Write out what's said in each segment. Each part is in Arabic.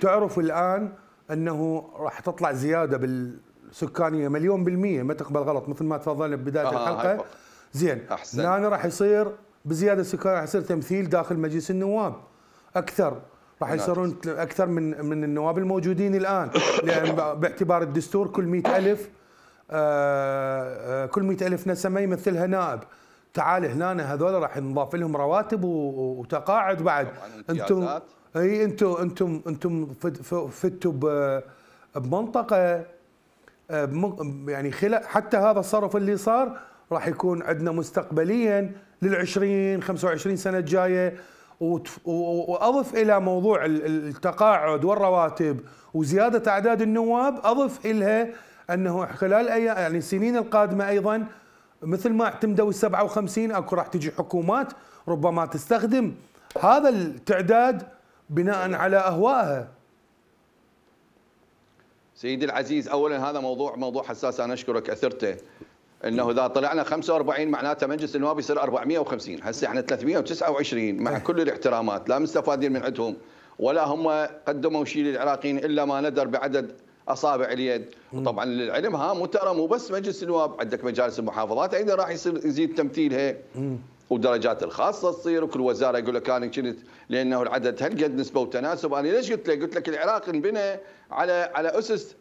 تعرف الان انه راح تطلع زياده بالسكانيه مليون بالميه ما تقبل غلط مثل ما تفضلنا ببدايه آه،, آه الحلقه زين أحسن. هنا راح يصير بزياده سكان راح يصير تمثيل داخل مجلس النواب اكثر راح يصيرون اكثر من من النواب الموجودين الان لان باعتبار الدستور كل مئة الف آه، آه، كل مئة الف نسمه يمثلها نائب تعال هنا هذول راح نضاف لهم رواتب وتقاعد بعد انتم اي انتم انتم انتم فتوا بمنطقه آه، يعني خلال حتى هذا الصرف اللي صار راح يكون عندنا مستقبليا لل20 25 سنه الجايه واضف الى موضوع التقاعد والرواتب وزياده اعداد النواب اضف الها انه خلال أي يعني السنين القادمه ايضا مثل ما اعتمدوا ال 57 اكو راح تجي حكومات ربما تستخدم هذا التعداد بناء على اهوائها سيدي العزيز اولا هذا موضوع موضوع حساس انا اشكرك اثرته انه اذا طلعنا 45 معناته مجلس النواب يصير 450 هسه يعني احنا 329 مع إيه. كل الاحترامات لا مستفادين من عندهم ولا هم قدموا شيء للعراقيين الا ما ندر بعدد اصابع اليد وطبعا للعلم ها مو ترى مو بس مجلس النواب عندك مجالس المحافظات ايضا راح يصير يزيد تمثيلها ودرجات الخاصه تصير وكل وزاره يقول لك انا كنت لانه العدد هالقد نسبه وتناسب انا ليش قلت لك؟ قلت لك العراق انبنى على على اسس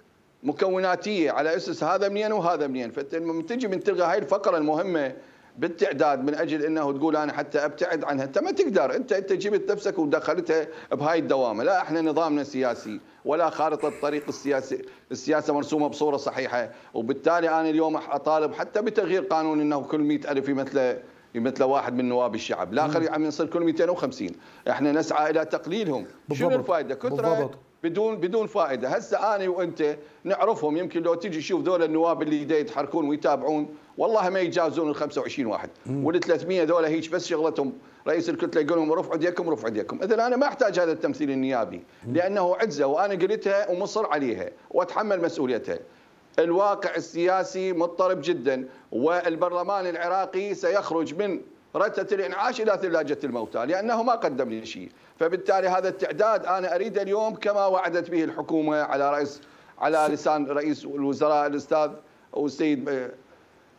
مكوناتيه على اسس هذا منين وهذا منين فانت لما تجي من تلغي هاي الفقره المهمه بالتعداد من اجل انه تقول انا حتى ابتعد عنها انت ما تقدر انت انت جبت نفسك ودخلتها بهاي الدوامه لا احنا نظامنا سياسي ولا خارطه الطريق السياسي السياسه مرسومه بصوره صحيحه وبالتالي انا اليوم اطالب حتى بتغيير قانون انه كل 100000 يمثله مثل واحد من نواب الشعب الاخر عم يعني يصير كل 250 احنا نسعى الى تقليلهم بالضبط. شنو الفائده كثره بدون بدون فائده هسه انا وانت نعرفهم يمكن لو تجي تشوف ذول النواب اللي دا يتحركون ويتابعون والله ما يجاوزون ال 25 واحد وال 300 ذول هيك بس شغلتهم رئيس الكتله يقول لهم رفعوا ايديكم رفعوا ايديكم اذا انا ما احتاج هذا التمثيل النيابي لانه عزه وانا قلتها ومصر عليها واتحمل مسؤوليتها الواقع السياسي مضطرب جدا والبرلمان العراقي سيخرج من رتة الإنعاش إلى ثلاجة الموتى لأنه ما قدم لي شيء فبالتالي هذا التعداد أنا أريد اليوم كما وعدت به الحكومة على رأس على لسان رئيس الوزراء الأستاذ والسيد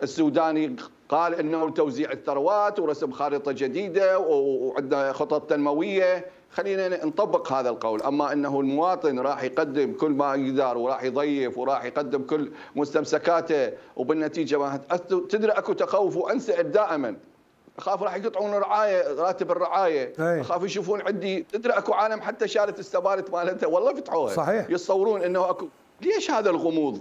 السوداني قال انه توزيع الثروات ورسم خارطه جديده وعندنا خطط تنمويه خلينا نطبق هذا القول اما انه المواطن راح يقدم كل ما يقدر وراح يضيف وراح يقدم كل مستمسكاته وبالنتيجه ما تدري اكو تخوف وانسأل دائما اخاف راح يقطعون رعايه راتب الرعايه اخاف يشوفون عندي تدري اكو عالم حتى شالت السبارت مالتها والله فتحوها صحيح يتصورون انه اكو ليش هذا الغموض